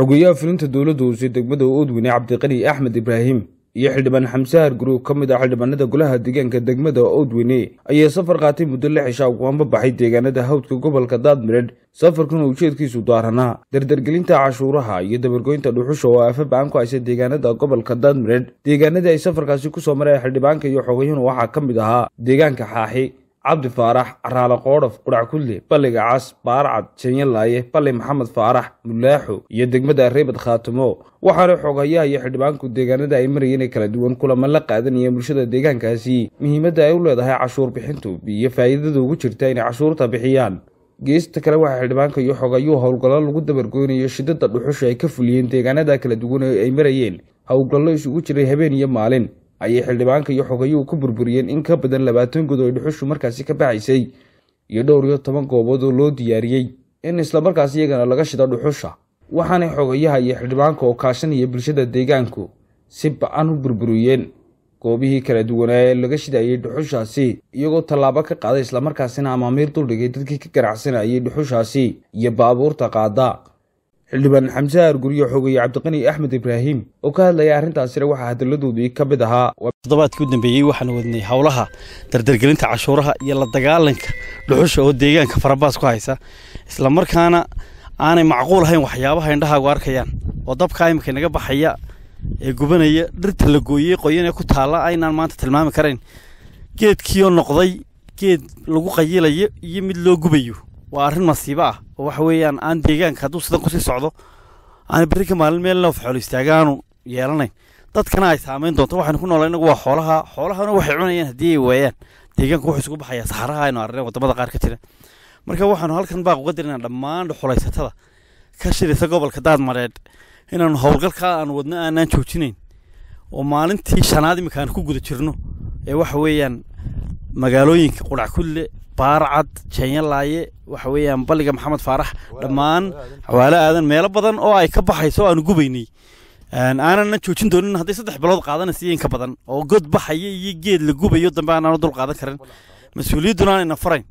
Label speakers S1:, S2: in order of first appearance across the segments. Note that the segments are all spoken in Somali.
S1: xogeeyaha fulinta dowladda uusii degmada oodwine cabdiqani axmed ibraahim iyo xildhibaan xamse harguruug ka mid ah xildhibaanada golaha deegaanka degmada oodwine ayaa safar qaatay muddo lix ishaa ugama baxay deegaanada hawdka gobolka daadmiredh safarkuna ujeedkiisu daaranaa dardargelinta cashuuraha iyo dabargoynta dhuxusha oo afa ba-an ku haysa deegaanada gobolka daadmiredh deegaanadii ay safarkaasi ku soo mareen xildhibaanka iyo xogayuhuna waxaa ka mid ahaa deegaanka xaaxi cabdi faarax caraale qoodhof qudhac kulle balliga cas baarcad janyalaaye balli maxamed faarax mulaaxo iyo degmada reebad khaatimo waxaana xooghayaha iyo xildhibaanku deegaanada ay marayeen ee kala duwan kulama la qaadanayeen bulshada deegaankaasi muhiimadda ay u leedahay cashuur bixintu iyo faa'iidada ugu jirta inay cashuurta bixiyaan geesta kale waxaa xildhibaanka iyo xogayuu howlgallo lagu dabargoynayo shiddada dhuxusha ay ka fuliyeen deegaanada kala duwan ee ay marayeen howlgallo isugu jiray habeen iyo maalin ayay xildhibaanka iyo xogayuhu ku burburiyeen in ka badan labaatan good oo dhuxushu markaasi ka baxaysay iyo dhowr iyo toban goobood oo loo diyaariyey in isla markaas iyagana laga shido dhuxusha waxaanay xogayaha iyo xildhibaanka oo kaashanaya bulshada deegaanku si ba-an u burburiyeen goobihii kala duwanaa ee laga shidayay dhuxushaasi iyagoo tallaabo ka qaaday islamarkaasina amaamiir duldhigay dadkii ka garacsanayay dhuxushaasi iyo baabuurta qaada xildhibaan xamse aarguryo xogeeye cabdiqani axmed ibraahim oo ka hadlaya arrintaasina waxaa hadalladoodii ka mid ahaa todobaadkii u dambeeyey waxaan wadnay howlaha dardargelinta cashuuraha iyo la dagaalanka dhuxusha
S2: oo deegaanka farabaas ku haysa isla markaana aanay macquul ahayn waxyaabaha indhahaagu arkayaan oo dabka iminka inaga baxaya ee gubanaya dhirta la gooyey qoyan ee ku taalla aynaan maanta tilmaami karayn geedkiioo noqday geed lagu qayilayo iyo mid loo gubayo waa arrin masiibo ah oo waxa weeyaan aan deegaanka hadduu sidan kusii socdo aana berri ka maalin meel xoolo istaagaanu yeelanayn dadkana ay saamayn doonto waxaynu ku noolay inagu waa xoolaha xoolahana waxay cunayaan haddii ay waayaan deegaanku wuxuu isugu baxayaa saxaraha aynu arneen wadamada qaar ka jira marka waxaanu halkan baaquga dirnaa dhammaan dhuxulaysatada ka shiraysa gobolka daadmareed inaanu howlgalka aanu wadno aanaan joojinayn oo maalintii shanaad imika aan ku guda jirno ee waxa weeyaan magaalooyinka qudhac kulle baarcad jeenyalaaye waxa weeyaan balliga maxamed faarax dhammaan xawaalo aadan meelo badan oo ay ka baxayso o aanu gubaynay aanana joojin doonin hadday saddex bilood qaadanaysa iyo inka badan oo god baxaya iyo geed la gubayo dambe aanana dul qaadan karin mas-uuliyadduna aanayna farayn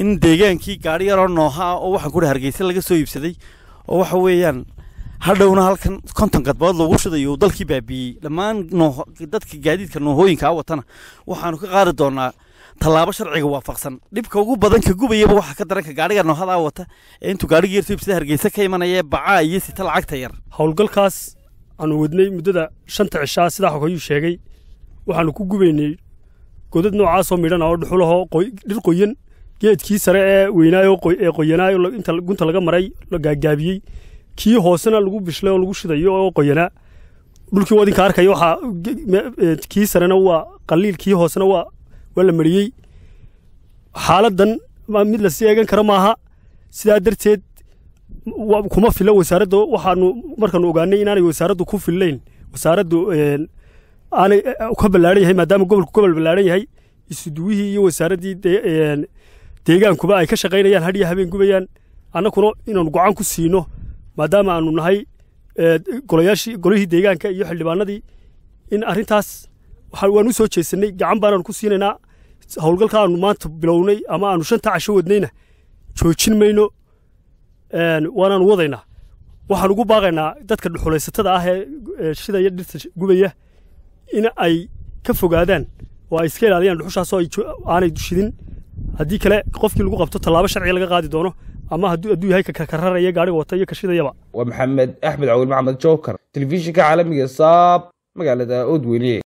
S2: in deegaankii gaari yaroo nooha ah oo waxaan kudhe hargeysa laga soo iibsaday oo waxa weeyaan hadhowna halkan konton gadbood loogu shidayo dalkii baabiiyey dhammaan dadka gaadiidka noohooyinka a ah watana waxaanu ka qaadi doonaa tallaabo sharciga waafaqsan dhibka ugu badan ka gubayaba waxaa ka daranka gaadhiga noohadaa wata ee intuu gaadhiga yartuyb sida hargeysa ka imanayee bacaa iyo sita lacagta
S3: yar howlgalkaas aanu wadnay muddada shanta cishaa sidaa hogayu sheegay waxaanu ku gubaynay godad noocaasoo midhana oo dhuxulaho dhir qoyan geedkii sare ee weynaayoo ee inta gunta laga maray la gaagaabiyey kii hoosena lagu bishlay oo lagu shidayo oo qoyanaa dhulkii waadinka arkaya waxaa e, kii sarena waa qaliil kii hoosena waa waa la mariyey xaaladan mid la sii eegan karo maaha sidaa darteed kuma filla wasaaradda waxaanu markaanu ogaanay inaanay wasaaraddu ku fillayn wasaaraddu aanay eh, ka ballaaran yahay maadaama gobolku gobol ballaaran yahay isuduwihii iyo wasaaraddii deegaankuba ay ka shaqaynayaan hadhiyo habeen gubayaan annakuna inaanu gocan ku siino maadaama aanu nahay eh, golayaashii golihii deegaanka iyo xildhibaanadii in arrintaas waan u jeesanay gacan baanaanu ku siinaynaa howlgalka aanu maanta bilownay ama aanu shantaa casho wadnayna joojin mayno waanaanu wadaynaa waxaan ugu baaqaynaa dadka dhuxulaysatada ah ee shidaya dhirta gubaya in ay ka fogaadaan oo ay iska ilaaliyaan dhuxushaasoo aanay shidin haddii kale qofkii lagu qabto tallaabo sharciga laga qaadi doono ama hadduu yahay kakararaya gaariga wata iyo kashidayaba waa maxamed axmed cawil maxamed jookar telefishinka caalamiga saab magaalada oodweyne